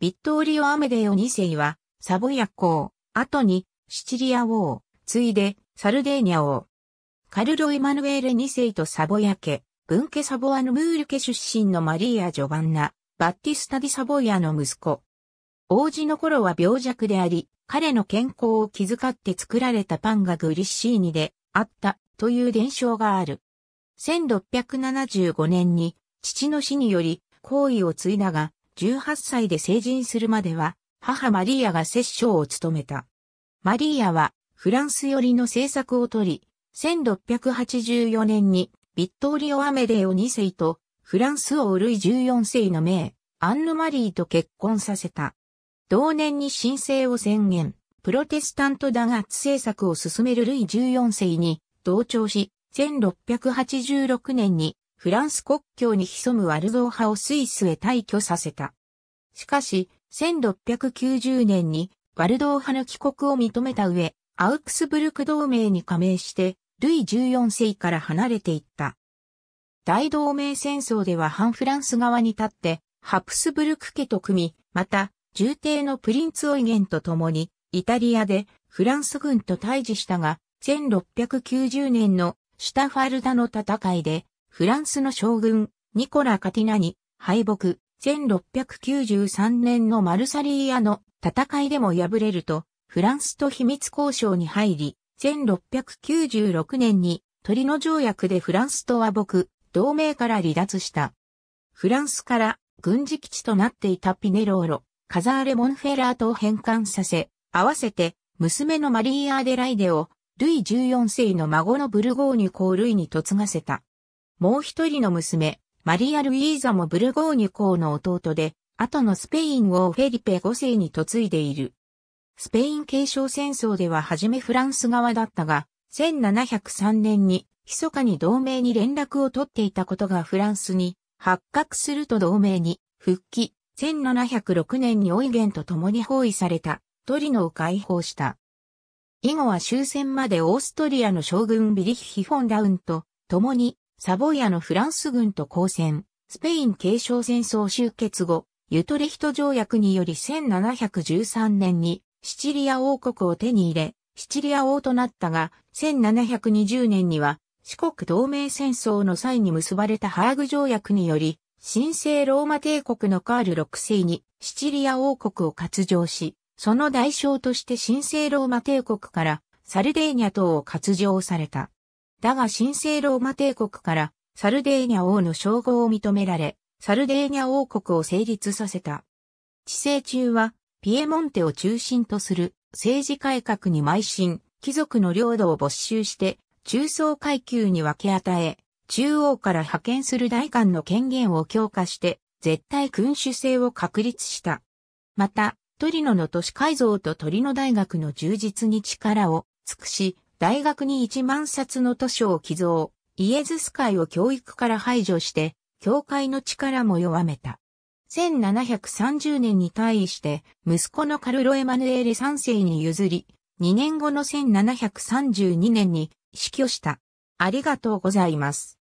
ビットーリオ・アメデオ2世は、サボヤ公、後に、シチリア王、ついで、サルデーニャ王。カルロ・イマヌエレ2世とサボヤ家、文家サボアヌムール家出身のマリーア・ジョバンナ、バッティスタ・ディ・サボヤの息子。王子の頃は病弱であり、彼の健康を気遣って作られたパンがグリッシーニであったという伝承がある。1675年に父の死により行為を継いだが、18歳で成人するまでは、母マリーアが摂政を務めた。マリーアは、フランス寄りの政策をとり、1684年に、ビットーリオ・アメデオ2世と、フランス王ルイ14世の名、アンヌ・マリーと結婚させた。同年に申請を宣言、プロテスタント弾圧政策を進めるルイ14世に同調し、1686年にフランス国境に潜むワルゾー派をスイスへ退去させた。しかし、1690年にワルドー派の帰国を認めた上、アウクスブルク同盟に加盟して、ルイ14世から離れていった。大同盟戦争では反フランス側に立って、ハプスブルク家と組み、また、重帝のプリンツオイゲンと共に、イタリアでフランス軍と対峙したが、1690年のシュタファルダの戦いでフランスの将軍、ニコラ・カティナに敗北、1693年のマルサリーヤの戦いでも敗れると、フランスと秘密交渉に入り、1696年にトリノ条約でフランスと和睦、同盟から離脱した。フランスから軍事基地となっていたピネローロ、カザーレ・モンフェラートを返還させ、合わせて娘のマリー・アーデライデをルイ14世の孫のブルゴーニュルイに嫁がせた。もう一人の娘、マリア・ルイーザもブルゴーニュ公の弟で、後のスペイン王フェリペ5世に嫁いでいる。スペイン継承戦争では初めフランス側だったが、1703年に、密かに同盟に連絡を取っていたことがフランスに発覚すると同盟に復帰、1706年にオイゲンと共に包囲されたトリノを解放した。以後は終戦までオーストリアの将軍ビリヒ・ヒ・フォン・ダウンと共にサボイアのフランス軍と交戦、スペイン継承戦争終結後、ユトレヒト条約により1713年にシチリア王国を手に入れ、シチリア王となったが、1720年には四国同盟戦争の際に結ばれたハーグ条約により、神聖ローマ帝国のカール6世にシチリア王国を割譲し、その代償として神聖ローマ帝国からサルデーニャ島を割譲された。だが神聖ローマ帝国からサルデーニャ王の称号を認められ、サルデーニャ王国を成立させた。治世中は、ピエモンテを中心とする政治改革に邁進、貴族の領土を没収して、中層階級に分け与え、中央から派遣する大官の権限を強化して、絶対君主制を確立した。また、トリノの都市改造とトリノ大学の充実に力を尽くし、大学に1万冊の図書を寄贈、イエズス会を教育から排除して、教会の力も弱めた。1730年に対して、息子のカルロ・エマヌエレ3世に譲り、2年後の1732年に死去した。ありがとうございます。